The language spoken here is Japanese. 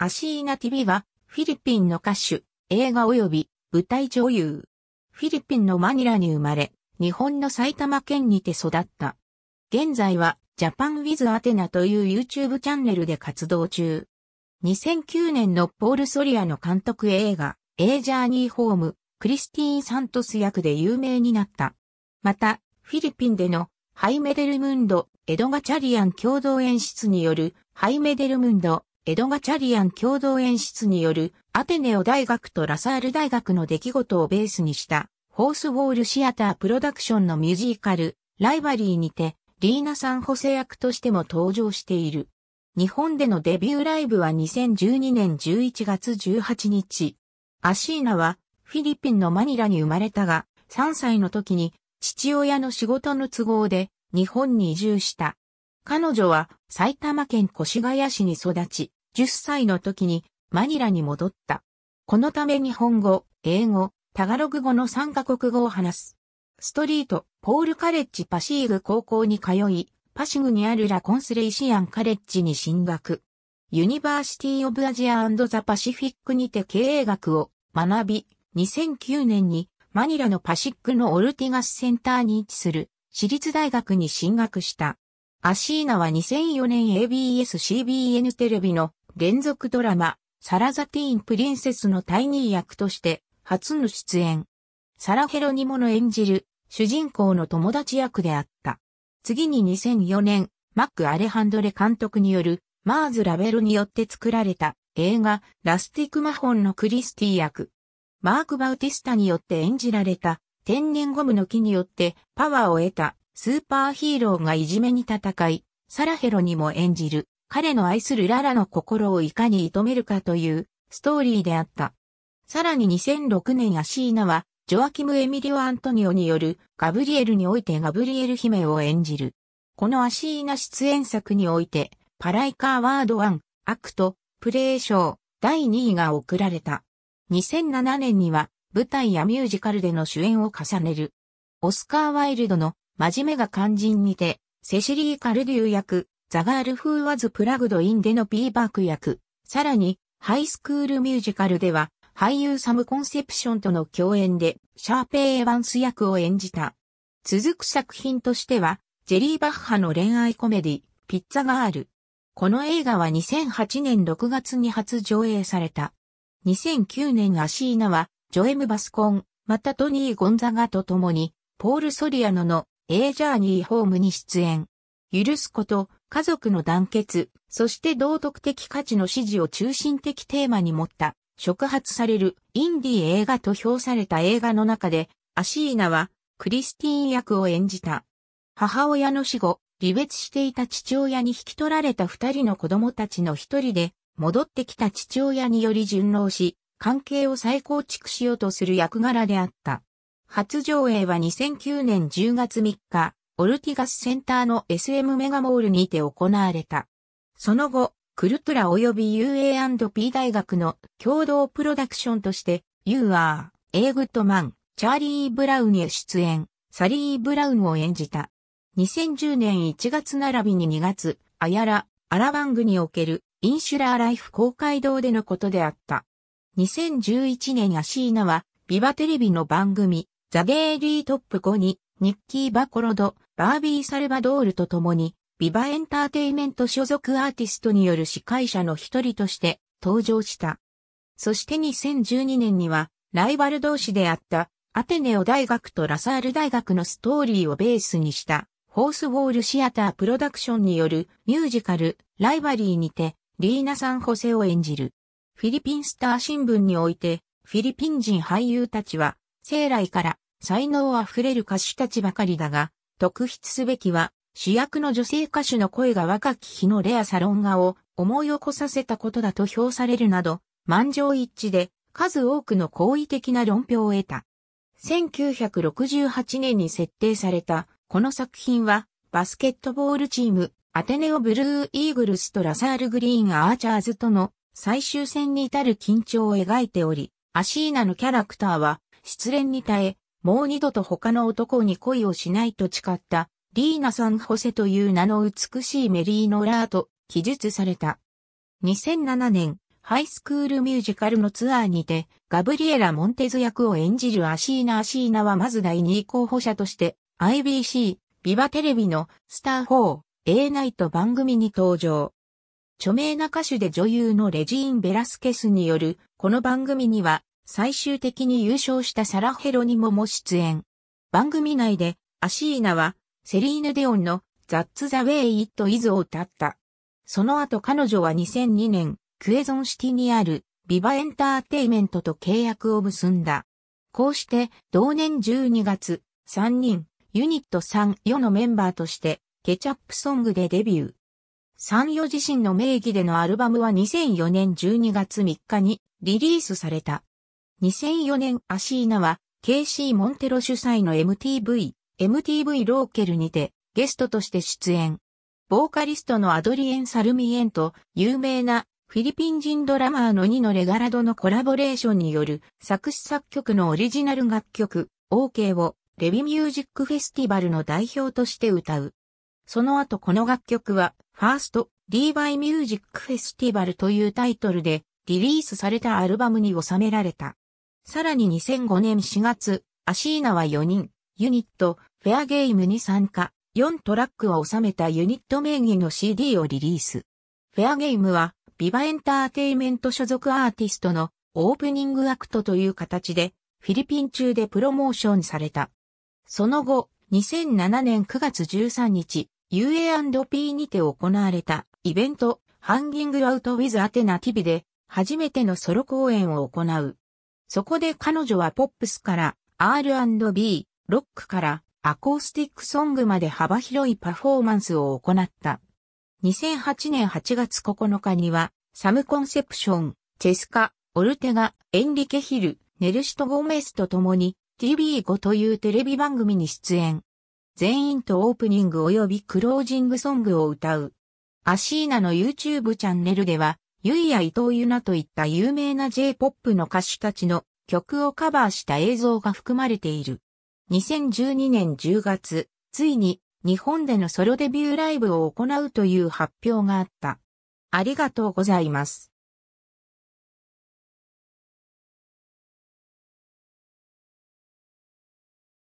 アシーナ・ティビは、フィリピンの歌手、映画及び舞台女優。フィリピンのマニラに生まれ、日本の埼玉県にて育った。現在は、ジャパン・ウィズ・アテナという YouTube チャンネルで活動中。2009年のポール・ソリアの監督映画、エイジャーニー・ホーム、クリスティーン・サントス役で有名になった。また、フィリピンでの、ハイメデルムンド、エドガ・チャリアン共同演出による、ハイメデルムンド、エドガチャリアン共同演出によるアテネオ大学とラサール大学の出来事をベースにしたホースウォールシアタープロダクションのミュージカルライバリーにてリーナ・サンホセ役としても登場している。日本でのデビューライブは2012年11月18日。アシーナはフィリピンのマニラに生まれたが、3歳の時に父親の仕事の都合で日本に移住した。彼女は埼玉県越谷市に育ち、10歳の時にマニラに戻った。このため日本語、英語、タガログ語の3カ国語を話す。ストリート、ポールカレッジパシーグ高校に通い、パシグにあるラコンスレイシアンカレッジに進学。ユニバーシティオブアジアザパシフィックにて経営学を学び、2009年にマニラのパシックのオルティガスセンターに位置する私立大学に進学した。アシーナは2004年 ABS-CBN テレビの連続ドラマ、サラザティーン・プリンセスのタイニー役として初の出演。サラヘロニモの演じる主人公の友達役であった。次に2004年、マック・アレハンドレ監督によるマーズ・ラベルによって作られた映画ラスティック・マホンのクリスティ役。マーク・バウティスタによって演じられた天然ゴムの木によってパワーを得たスーパーヒーローがいじめに戦い、サラヘロにも演じる彼の愛するララの心をいかに射止めるかというストーリーであった。さらに2006年アシーナは、ジョアキム・エミリオ・アントニオによるガブリエルにおいてガブリエル姫を演じる。このアシーナ出演作において、パライカーワード1、アクト、プレイ賞、第2位が贈られた。2007年には、舞台やミュージカルでの主演を重ねる。オスカー・ワイルドの、真面目が肝心にて、セシリー・カルデュー役、ザガール・フー・ワズ・プラグド・インでのビーバーク役、さらに、ハイスクール・ミュージカルでは、俳優サム・コンセプションとの共演で、シャーペイ・エヴァンス役を演じた。続く作品としては、ジェリー・バッハの恋愛コメディ、ピッツァ・ガール。この映画は2008年6月に初上映された。2009年アシーナは、ジョエム・バスコン、またトニー・ゴンザガと共に、ポール・ソリアノのエイ・ジャーニー・ホームに出演。許すこと、家族の団結、そして道徳的価値の支持を中心的テーマに持った、触発されるインディ映画と評された映画の中で、アシーナはクリスティーン役を演じた。母親の死後、離別していた父親に引き取られた二人の子供たちの一人で、戻ってきた父親により順応し、関係を再構築しようとする役柄であった。初上映は2009年10月3日、オルティガスセンターの SM メガモールにて行われた。その後、クルトラ及び UA&P 大学の共同プロダクションとして、ユーアー、エーグッドマン、チャーリー・ブラウンへ出演、サリー・ブラウンを演じた。2010年1月並びに2月、アヤラ、アラバングにおけるインシュラーライフ公会堂でのことであった。2011年アシーナは、ビバテレビの番組、ザ・デイリートップ5にニッキー・バコロド、バービー・サルバドールと共に、ビバエンターテイメント所属アーティストによる司会者の一人として登場した。そして2012年には、ライバル同士であったアテネオ大学とラサール大学のストーリーをベースにした、ホースウォールシアタープロダクションによるミュージカル、ライバリーにて、リーナ・サンホセを演じる。フィリピンスター新聞において、フィリピン人俳優たちは、生来から才能あふれる歌手たちばかりだが、特筆すべきは、主役の女性歌手の声が若き日のレアサロン画を思い起こさせたことだと評されるなど、満場一致で数多くの好意的な論評を得た。1968年に設定されたこの作品はバスケットボールチームアテネオブルーイーグルスとラサールグリーンアーチャーズとの最終戦に至る緊張を描いており、アシーナのキャラクターは失恋に耐えもう二度と他の男に恋をしないと誓った、リーナ・サン・ホセという名の美しいメリー・ノラーと記述された。2007年、ハイスクールミュージカルのツアーにて、ガブリエラ・モンテズ役を演じるアシーナ・アシーナはまず第2位候補者として、IBC、ビバテレビのスター4、A ナイト番組に登場。著名な歌手で女優のレジーン・ベラスケスによる、この番組には、最終的に優勝したサラ・ヘロニモも出演。番組内で、アシーナは、セリーヌ・デオンの、ザッツ・ザ・ウェイ・イット・イズを歌った。その後彼女は2002年、クエゾンシティにある、ビバエンターテイメントと契約を結んだ。こうして、同年12月、3人、ユニット3、4のメンバーとして、ケチャップソングでデビュー。3、4自身の名義でのアルバムは2004年12月3日にリリースされた。2004年アシーナは KC モンテロ主催の MTV、MTV ローケルにてゲストとして出演。ボーカリストのアドリエン・サルミエンと有名なフィリピン人ドラマーのニノ・レガラドのコラボレーションによる作詞作曲のオリジナル楽曲 OK をレビミュージックフェスティバルの代表として歌う。その後この楽曲はファーストィーバイミュージックフェスティバルというタイトルでリリースされたアルバムに収められた。さらに2005年4月、アシーナは4人、ユニット、フェアゲームに参加、4トラックを収めたユニット名義の CD をリリース。フェアゲームは、ビバエンターテイメント所属アーティストのオープニングアクトという形で、フィリピン中でプロモーションされた。その後、2007年9月13日、UA&P にて行われたイベント、ハンギングアウトウィズアテナティビで、初めてのソロ公演を行う。そこで彼女はポップスから R&B、ロックからアコースティックソングまで幅広いパフォーマンスを行った。2008年8月9日には、サムコンセプション、チェスカ、オルテガ、エンリケヒル、ネルシト・ゴメスと共に TV5 というテレビ番組に出演。全員とオープニング及びクロージングソングを歌う。アシーナの YouTube チャンネルではゆいや伊藤ゆなといった有名な J-POP の歌手たちの曲をカバーした映像が含まれている。2012年10月、ついに日本でのソロデビューライブを行うという発表があった。ありがとうございます。